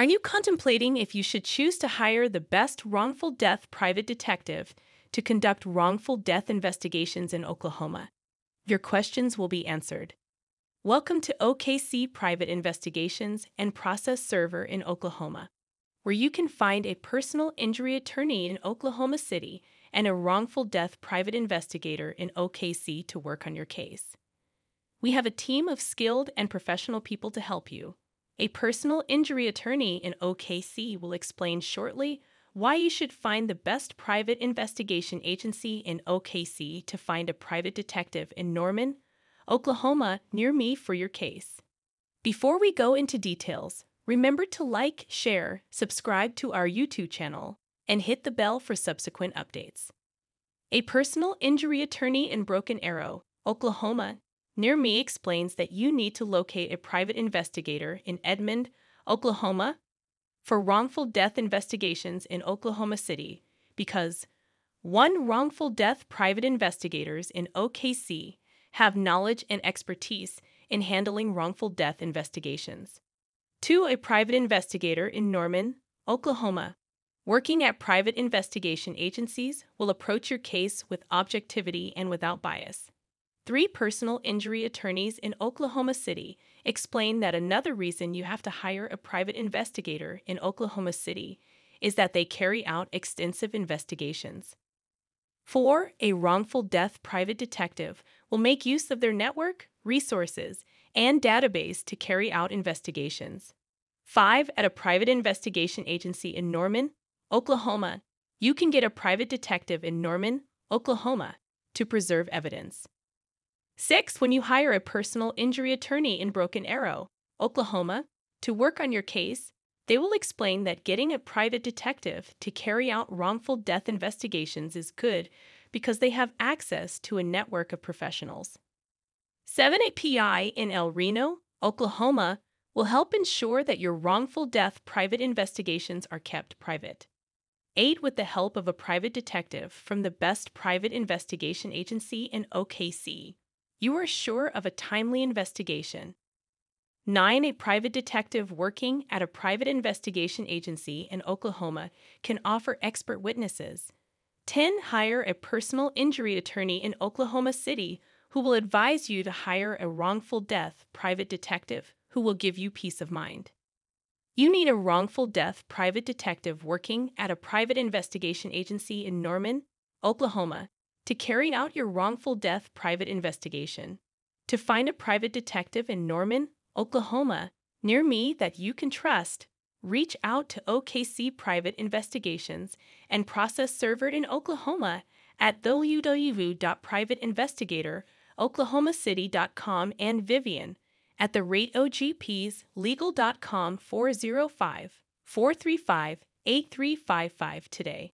Are you contemplating if you should choose to hire the best wrongful death private detective to conduct wrongful death investigations in Oklahoma? Your questions will be answered. Welcome to OKC Private Investigations and Process Server in Oklahoma, where you can find a personal injury attorney in Oklahoma City and a wrongful death private investigator in OKC to work on your case. We have a team of skilled and professional people to help you, a personal injury attorney in OKC will explain shortly why you should find the best private investigation agency in OKC to find a private detective in Norman, Oklahoma, near me for your case. Before we go into details, remember to like, share, subscribe to our YouTube channel, and hit the bell for subsequent updates. A personal injury attorney in Broken Arrow, Oklahoma, Near Me explains that you need to locate a private investigator in Edmond, Oklahoma, for wrongful death investigations in Oklahoma City because one wrongful death private investigators in OKC have knowledge and expertise in handling wrongful death investigations. Two, a private investigator in Norman, Oklahoma, working at private investigation agencies will approach your case with objectivity and without bias. Three personal injury attorneys in Oklahoma City explain that another reason you have to hire a private investigator in Oklahoma City is that they carry out extensive investigations. Four, a wrongful death private detective will make use of their network, resources, and database to carry out investigations. Five, at a private investigation agency in Norman, Oklahoma, you can get a private detective in Norman, Oklahoma, to preserve evidence. Six, when you hire a personal injury attorney in Broken Arrow, Oklahoma, to work on your case, they will explain that getting a private detective to carry out wrongful death investigations is good because they have access to a network of professionals. 7API in El Reno, Oklahoma, will help ensure that your wrongful death private investigations are kept private. Aid with the help of a private detective from the best private investigation agency in OKC you are sure of a timely investigation. 9. A private detective working at a private investigation agency in Oklahoma can offer expert witnesses. 10. Hire a personal injury attorney in Oklahoma City who will advise you to hire a wrongful death private detective who will give you peace of mind. You need a wrongful death private detective working at a private investigation agency in Norman, Oklahoma, to carrying out your wrongful death private investigation, to find a private detective in Norman, Oklahoma, near me that you can trust, reach out to OKC Private Investigations and Process Server in Oklahoma at www.privateinvestigator.oklahomacity.com and Vivian at the rate OGP's legal.com 405 435 8355 today.